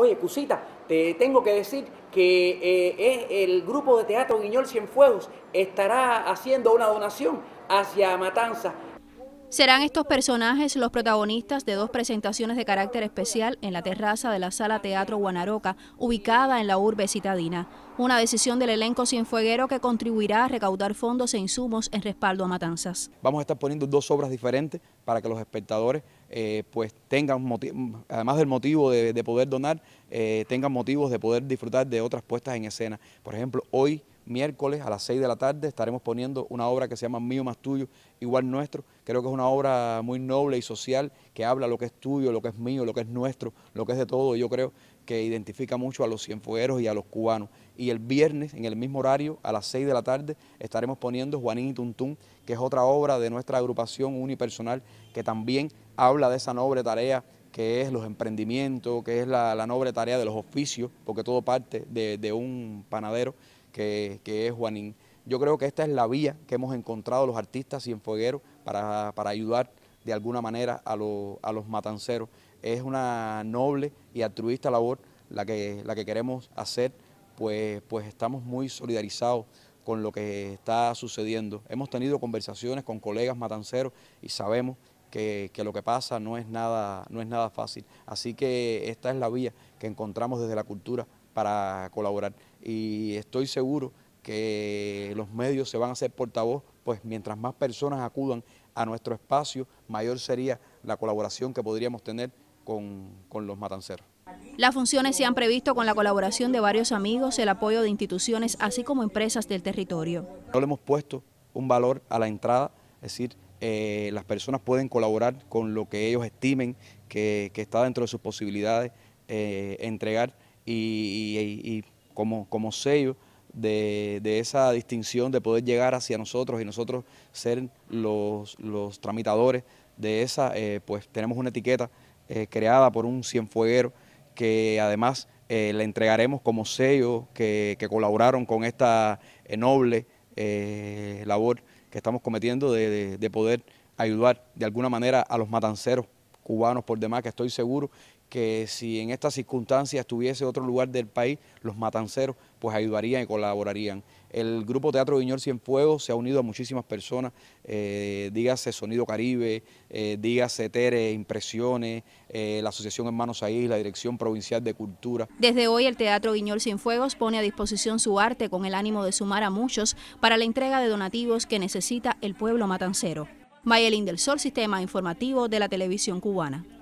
oye, Cusita, te tengo que decir que eh, el grupo de teatro Guiñol Cienfuegos estará haciendo una donación hacia Matanza Serán estos personajes los protagonistas de dos presentaciones de carácter especial en la terraza de la Sala Teatro Guanaroca, ubicada en la urbe citadina. Una decisión del elenco cienfueguero que contribuirá a recaudar fondos e insumos en respaldo a matanzas. Vamos a estar poniendo dos obras diferentes para que los espectadores eh, pues tengan, además del motivo de, poder donar, eh, tengan motivos de poder disfrutar de otras puestas en escena. Por ejemplo, hoy miércoles a las 6 de la tarde estaremos poniendo una obra que se llama Mío más tuyo, igual nuestro. Creo que es una obra muy noble y social que habla lo que es tuyo, lo que es mío, lo que es nuestro, lo que es de todo. Yo creo que identifica mucho a los cienfueros y a los cubanos. Y el viernes, en el mismo horario, a las 6 de la tarde, estaremos poniendo Juanín y Tuntún, que es otra obra de nuestra agrupación unipersonal que también habla de esa noble tarea que es los emprendimientos, que es la, noble tarea de los oficios, porque todo parte de un panadero que, es Juanín. Yo creo que esta es la vía que hemos encontrado los artistas en para, para ayudar de alguna manera a, a los matanceros. Es una noble y altruista labor la que, la que queremos hacer, pues, pues estamos muy solidarizados con lo que está sucediendo. Hemos tenido conversaciones con colegas matanceros y sabemos que, que, lo que pasa no es, nada, no es nada fácil. Así que esta es la vía que encontramos desde la cultura para colaborar. Y estoy seguro que los medios se van a hacer portavoz, pues mientras más personas acudan a nuestro espacio, mayor sería la colaboración que podríamos tener con, los matanceros. Las funciones se han previsto con la colaboración de varios amigos, el apoyo de instituciones, así como empresas del territorio. No le hemos puesto un valor a la entrada, es decir, eh, las personas pueden colaborar con lo que ellos estimen que, está dentro de sus posibilidades eh, entregar y, como, como, sello de, esa distinción de poder llegar hacia nosotros y nosotros ser los, los tramitadores de esa, eh, pues tenemos una etiqueta eh, creada por un cienfueguero que además eh, le entregaremos como sello que, colaboraron con esta noble labor que estamos cometiendo de poder ayudar de alguna manera a los matanceros cubanos por demás, que estoy seguro que si en estas circunstancias tuviese otro lugar del país, los matanceros pues ayudarían y colaborarían. El grupo Teatro Sin Fuegos se ha unido a muchísimas personas, eh, dígase Sonido Caribe, eh, dígase Tere Impresiones, eh, la Asociación Hermanos Ahí, la Dirección Provincial de Cultura. Desde hoy el Teatro Sin Fuegos pone a disposición su arte con el ánimo de sumar a muchos para la entrega de donativos que necesita el pueblo matancero. Mayelín del Sol, Sistema Informativo de la Televisión Cubana.